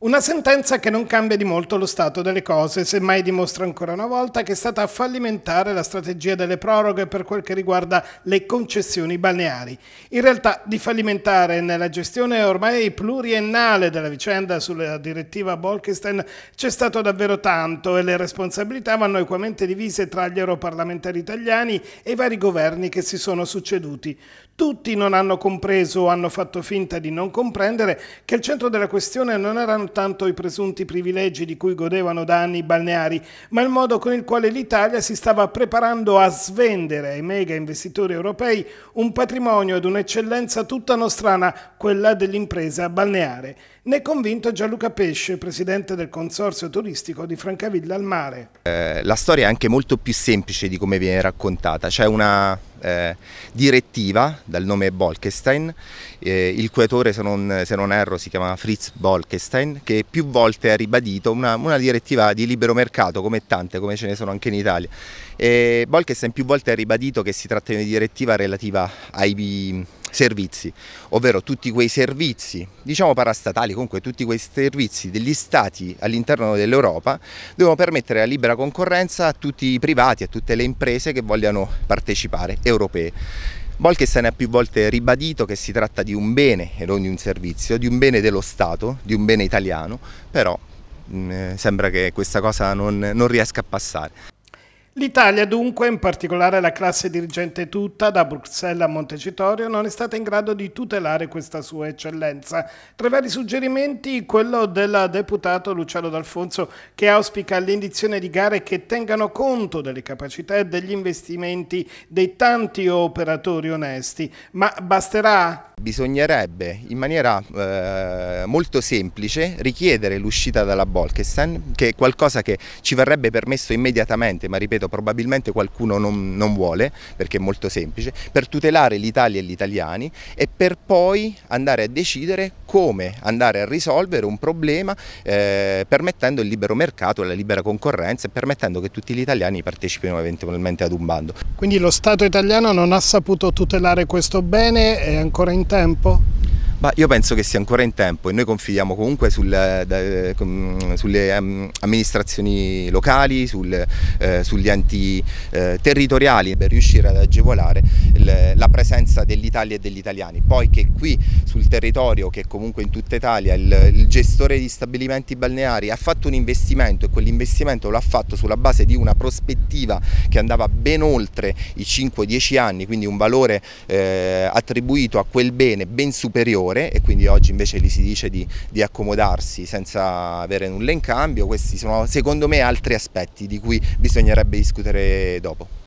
Una sentenza che non cambia di molto lo stato delle cose, semmai dimostra ancora una volta che è stata fallimentare la strategia delle proroghe per quel che riguarda le concessioni balneari. In realtà di fallimentare nella gestione ormai pluriennale della vicenda sulla direttiva Bolkestein c'è stato davvero tanto e le responsabilità vanno equamente divise tra gli europarlamentari italiani e i vari governi che si sono succeduti. Tutti non hanno compreso o hanno fatto finta di non comprendere che il centro della questione non erano non tanto i presunti privilegi di cui godevano da anni i balneari, ma il modo con il quale l'Italia si stava preparando a svendere ai mega investitori europei un patrimonio ed un'eccellenza tutta nostrana, quella dell'impresa balneare. Ne è convinto Gianluca Pesce, presidente del consorzio turistico di Francavilla al Mare. Eh, la storia è anche molto più semplice di come viene raccontata, c'è una eh, direttiva dal nome Bolkestein, eh, il cui autore se non, se non, erro si chiama Fritz Bolkestein, che più volte ha ribadito una, una, direttiva di libero mercato come tante, come ce ne sono anche in Italia. E Bolkestein più volte ha ribadito che si tratta di una direttiva relativa ai servizi, ovvero tutti quei servizi, diciamo parastatali, comunque tutti quei servizi degli stati all'interno dell'Europa, devono permettere la libera concorrenza a tutti i privati, a tutte le imprese che vogliano partecipare, europee. Bolkestein ha più volte ribadito che si tratta di un bene e non di un servizio, di un bene dello Stato, di un bene italiano, però mh, mm, sembra che questa cosa non, non riesca a passare. L'Italia dunque, in particolare la classe dirigente tutta, da Bruxelles a Montecitorio, non è stata in grado di tutelare questa sua eccellenza. Tra i vari suggerimenti quello del deputato Luciano D'Alfonso che auspica l'indizione di gare che tengano conto delle capacità e degli investimenti dei tanti operatori onesti. Ma basterà? Bisognerebbe in maniera eh, molto semplice richiedere l'uscita dalla Bolkestein, che è qualcosa che ci verrebbe permesso immediatamente, ma ripeto quanto probabilmente qualcuno non, non vuole, perché è molto semplice, per tutelare l'Italia e gli italiani e per poi andare a decidere come andare a risolvere un problema eh, permettendo il libero mercato, la libera concorrenza e permettendo che tutti gli italiani partecipino eventualmente ad un bando. Quindi lo Stato italiano non ha saputo tutelare questo bene, è ancora in tempo? Ma io penso che sia ancora in tempo e noi confidiamo comunque sul, eh, da, eh, com, sulle um, amministrazioni locali, sul, eh, sugli enti eh, territoriali per riuscire ad agevolare il, la presenza dell'Italia e degli italiani. Poi che qui sul territorio, che comunque in tutta Italia, il, il gestore di stabilimenti balneari ha fatto un investimento e quell'investimento l'ha fatto sulla base di una prospettiva che andava ben oltre i 5-10 anni, quindi un valore eh, attribuito a quel bene ben superiore valore e quindi oggi invece gli si dice di, di accomodarsi senza avere nulla in cambio, questi sono secondo me altri aspetti di cui bisognerebbe discutere dopo.